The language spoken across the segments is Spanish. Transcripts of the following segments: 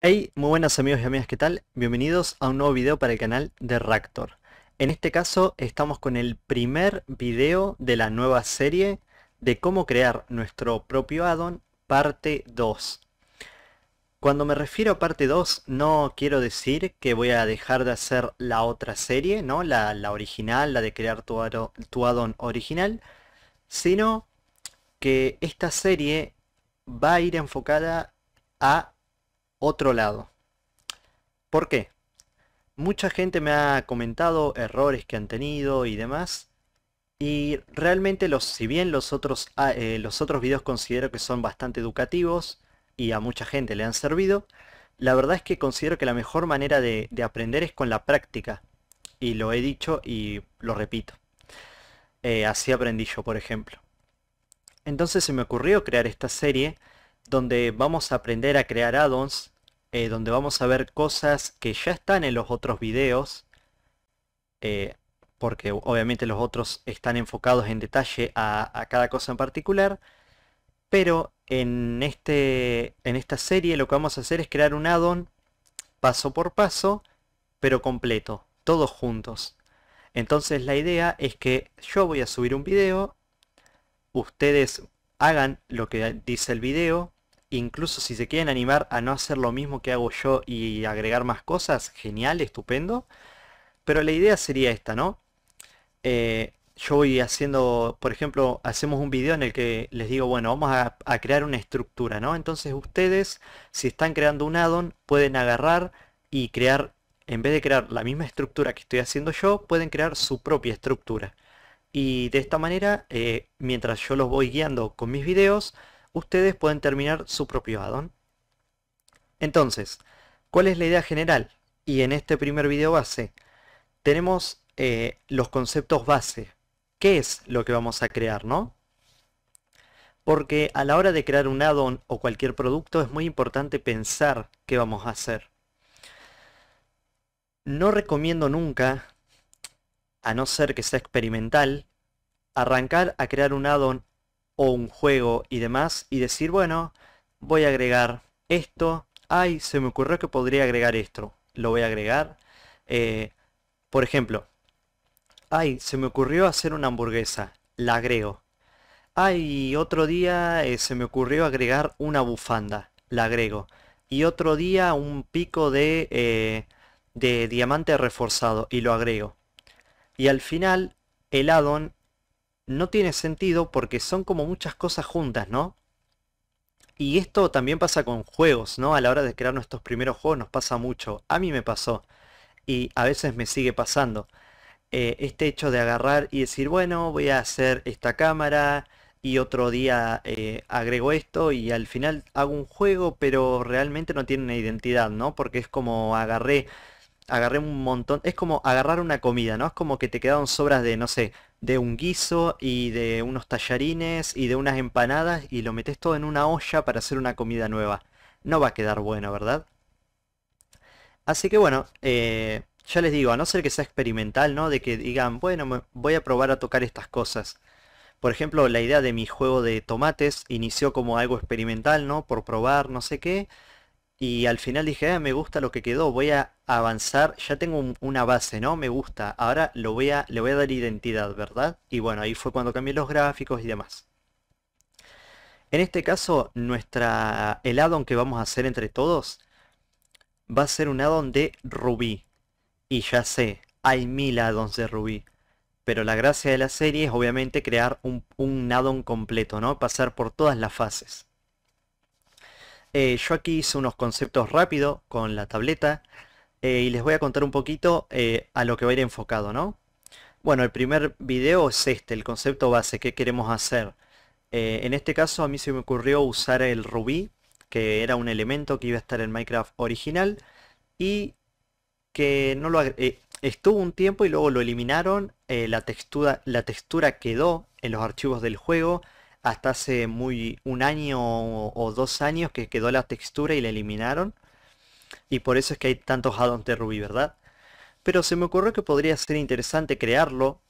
Hey, muy buenas amigos y amigas, ¿qué tal? Bienvenidos a un nuevo video para el canal de Raptor. En este caso estamos con el primer video de la nueva serie de cómo crear nuestro propio addon parte 2. Cuando me refiero a parte 2 no quiero decir que voy a dejar de hacer la otra serie, ¿no? La, original, la de crear tu, tu addon original, sino que esta serie va a ir enfocada a otro lado. ¿Por qué? Mucha gente me ha comentado errores que han tenido y demás. Y realmente los, si bien los otros, ah, eh, los otros videos considero que son bastante educativos y a mucha gente le han servido, la verdad es que considero que la mejor manera de, aprender es con la práctica. Y lo he dicho y lo repito. Eh, así aprendí yo, por ejemplo. Entonces se me ocurrió crear esta serie donde vamos a aprender a crear addons... Eh, donde vamos a ver cosas que ya están en los otros videos, eh, porque obviamente los otros están enfocados en detalle a, cada cosa en particular, pero en, este, en esta serie lo que vamos a hacer es crear un addon... paso por paso, pero completo, todos juntos. Entonces la idea es que yo voy a subir un video, ustedes hagan lo que dice el video, incluso si se quieren animar a no hacer lo mismo que hago yo y agregar más cosas, genial, estupendo. Pero la idea sería esta, ¿no? Eh, yo voy haciendo, por ejemplo, hacemos un video en el que les digo, bueno, vamos a, crear una estructura, ¿no? Entonces ustedes, si están creando un addon, pueden agarrar y crear, en vez de crear la misma estructura que estoy haciendo yo, pueden crear su propia estructura. Y de esta manera, eh, mientras yo los voy guiando con mis videos, ustedes pueden terminar su propio addon. Entonces, ¿cuál es la idea general? Y en este primer video base tenemos eh, los conceptos base. ¿Qué es lo que vamos a crear, no? Porque a la hora de crear un addon o cualquier producto es muy importante pensar qué vamos a hacer. No recomiendo nunca, a no ser que sea experimental, arrancar a crear un addon o un juego y demás y decir, bueno, voy a agregar esto, ay, se me ocurrió que podría agregar esto, lo voy a agregar. Eh, por ejemplo, ay, se me ocurrió hacer una hamburguesa, la agrego. Ay, otro día eh, se me ocurrió agregar una bufanda, la agrego. Y otro día un pico de, eh, de diamante reforzado y lo agrego. Y al final el addon no tiene sentido porque son como muchas cosas juntas, ¿no? Y esto también pasa con juegos, ¿no? A la hora de crear nuestros primeros juegos nos pasa mucho. A mí me pasó y a veces me sigue pasando. Eh, este hecho de agarrar y decir, bueno, voy a hacer esta cámara y otro día eh, agrego esto y al final hago un juego, pero realmente no tiene una identidad, ¿no? Porque es como agarré, agarré un montón, es como agarrar una comida, ¿no? Es como que te quedaron sobras de, no sé, de un guiso y de unos tallarines y de unas empanadas y lo metes todo en una olla para hacer una comida nueva. No va a quedar bueno, ¿verdad? Así que bueno, eh, ya les digo, a no ser que sea experimental, ¿no? De que digan, bueno, voy a probar a tocar estas cosas. Por ejemplo, la idea de mi juego de tomates inició como algo experimental, ¿no? Por probar no sé qué. Y al final dije, ah, me gusta lo que quedó, voy a avanzar, ya tengo una base, ¿no? Me gusta, ahora lo voy a, le voy a dar identidad, ¿verdad? Y bueno, ahí fue cuando cambié los gráficos y demás. En este caso, nuestra, el addon que vamos a hacer entre todos va a ser un addon de rubí. Y ya sé, hay mil addons de rubí. Pero la gracia de la serie es obviamente crear un, un addon completo, ¿no? Pasar por todas las fases. Eh, yo aquí hice unos conceptos rápido con la tableta eh, y les voy a contar un poquito eh, a lo que va a ir enfocado, ¿no? Bueno, el primer video es este, el concepto base, ¿qué queremos hacer? en este caso a mí se me ocurrió usar el rubí, que era un elemento que iba a estar en Minecraft original y que no lo estuvo un tiempo y luego lo eliminaron, la, textura, la textura quedó en los archivos del juego, hasta hace muy un año o, dos años que quedó la textura y la eliminaron. Y por eso es que hay tantos addons de rubí, ¿verdad? Pero se me ocurrió que podría ser interesante crearlo.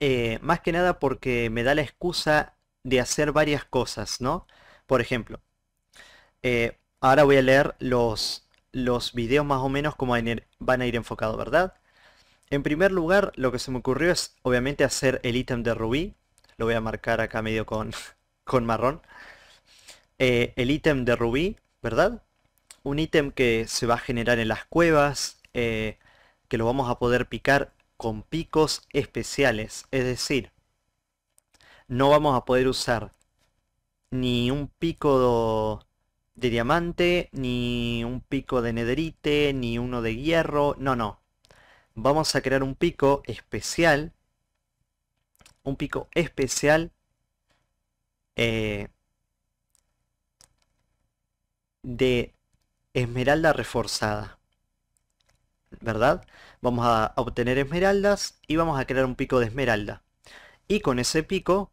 Eh, más que nada porque me da la excusa de hacer varias cosas, ¿no? Por ejemplo, eh, ahora voy a leer los, los videos más o menos como van a ir enfocados, ¿verdad? En primer lugar, lo que se me ocurrió es obviamente hacer el ítem de rubí lo voy a marcar acá medio con, marrón. Eh, el ítem de rubí, ¿verdad? Un ítem que se va a generar en las cuevas, eh, que lo vamos a poder picar con picos especiales. Es decir, no vamos a poder usar ni un pico de diamante, ni un pico de nederite, ni uno de hierro, no, no. Vamos a crear un pico especial un pico especial eh, de esmeralda reforzada. ¿Verdad? Vamos a obtener esmeraldas y vamos a crear un pico de esmeralda. Y con ese pico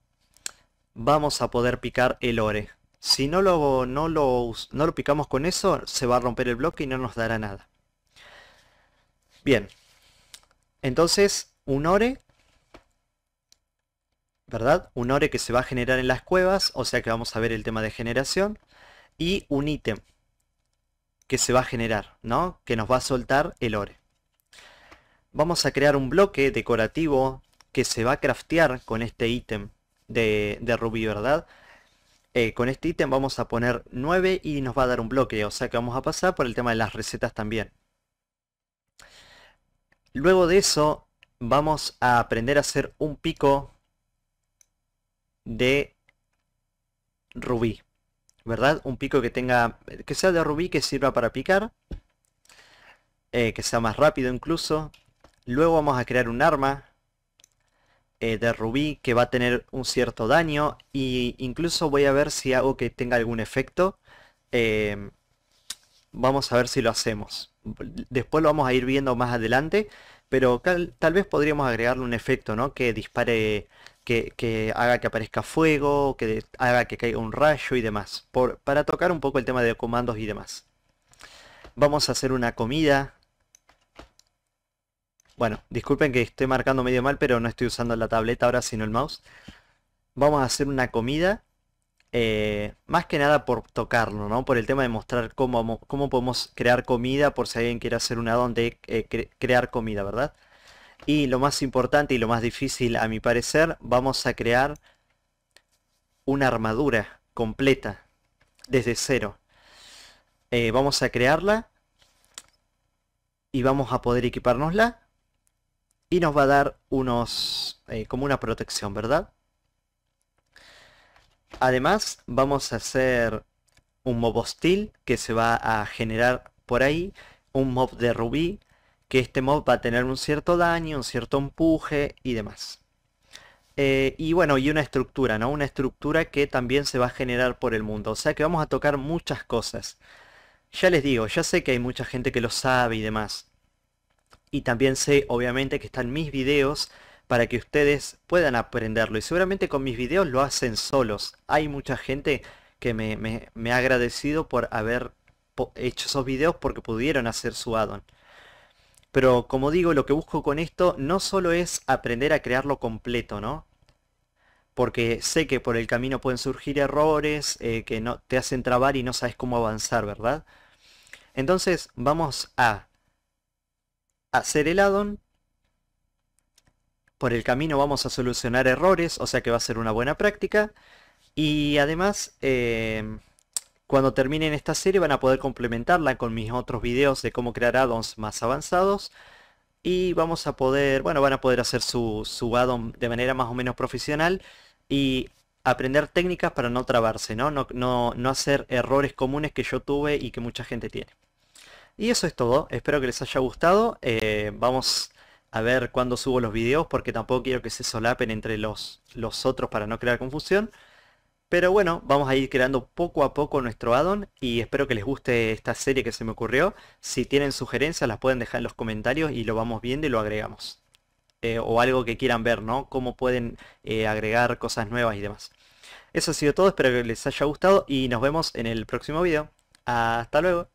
vamos a poder picar el ore. Si no lo, no lo, no lo picamos con eso, se va a romper el bloque y no nos dará nada. Bien. Entonces, un ore ¿verdad? Un ore que se va a generar en las cuevas, o sea que vamos a ver el tema de generación. Y un ítem que se va a generar, ¿no? Que nos va a soltar el ore. Vamos a crear un bloque decorativo que se va a craftear con este ítem de, rubí, ¿verdad? Eh, con este ítem vamos a poner 9 y nos va a dar un bloque, o sea que vamos a pasar por el tema de las recetas también. Luego de eso vamos a aprender a hacer un pico de rubí, ¿verdad? Un pico que tenga, que sea de rubí, que sirva para picar, eh, que sea más rápido incluso. Luego vamos a crear un arma eh, de rubí que va a tener un cierto daño Y incluso voy a ver si hago que tenga algún efecto. Em, vamos a ver si lo hacemos. Después lo vamos a ir viendo más adelante, pero tal, tal vez podríamos agregarle un efecto, ¿no? Que dispare que, haga que aparezca fuego, que haga que caiga un rayo y demás, por, para tocar un poco el tema de comandos y demás. Vamos a hacer una comida. Bueno, disculpen que estoy marcando medio mal, pero no estoy usando la tableta ahora, sino el mouse. Vamos a hacer una comida. Eh, más que nada por tocarlo, ¿no? Por el tema de mostrar cómo, cómo podemos crear comida, por si alguien quiere hacer una donde eh, crear comida, ¿verdad? Y lo más importante y lo más difícil a mi parecer, vamos a crear una armadura completa desde cero. Eh, vamos a crearla y vamos a poder equipárnosla y nos va a dar unos eh, como una protección, ¿verdad? Además vamos a hacer un mob hostil que se va a generar por ahí, un mob de rubí que este mod va a tener un cierto daño, un cierto empuje y demás. Eh, y bueno, y una estructura, ¿no? Una estructura que también se va a generar por el mundo. O sea que vamos a tocar muchas cosas. Ya les digo, ya sé que hay mucha gente que lo sabe y demás. Y también sé, obviamente, que están mis videos para que ustedes puedan aprenderlo. Y seguramente con mis videos lo hacen solos. Hay mucha gente que me, me, me ha agradecido por haber hecho esos videos porque pudieron hacer su addon. Pero como digo, lo que busco con esto no solo es aprender a crearlo completo, ¿no? Porque sé que por el camino pueden surgir errores eh, que no, te hacen trabar y no sabes cómo avanzar, ¿verdad? Entonces vamos a hacer el addon. Por el camino vamos a solucionar errores, o sea que va a ser una buena práctica. Y además... Eh, cuando terminen esta serie van a poder complementarla con mis otros videos de cómo crear addons más avanzados. Y vamos a poder, bueno, van a poder hacer su, su addon de manera más o menos profesional y aprender técnicas para no trabarse, ¿no? No, hacer errores comunes que yo tuve y que mucha gente tiene. Y eso es todo, espero que les haya gustado. Eh, vamos a ver cuándo subo los videos porque tampoco quiero que se solapen entre los, los otros para no crear confusión. Pero bueno, vamos a ir creando poco a poco nuestro addon y espero que les guste esta serie que se me ocurrió. Si tienen sugerencias las pueden dejar en los comentarios y lo vamos viendo y lo agregamos. Eh, o algo que quieran ver, ¿no? Cómo pueden eh, agregar cosas nuevas y demás. Eso ha sido todo, espero que les haya gustado y nos vemos en el próximo video. Hasta luego.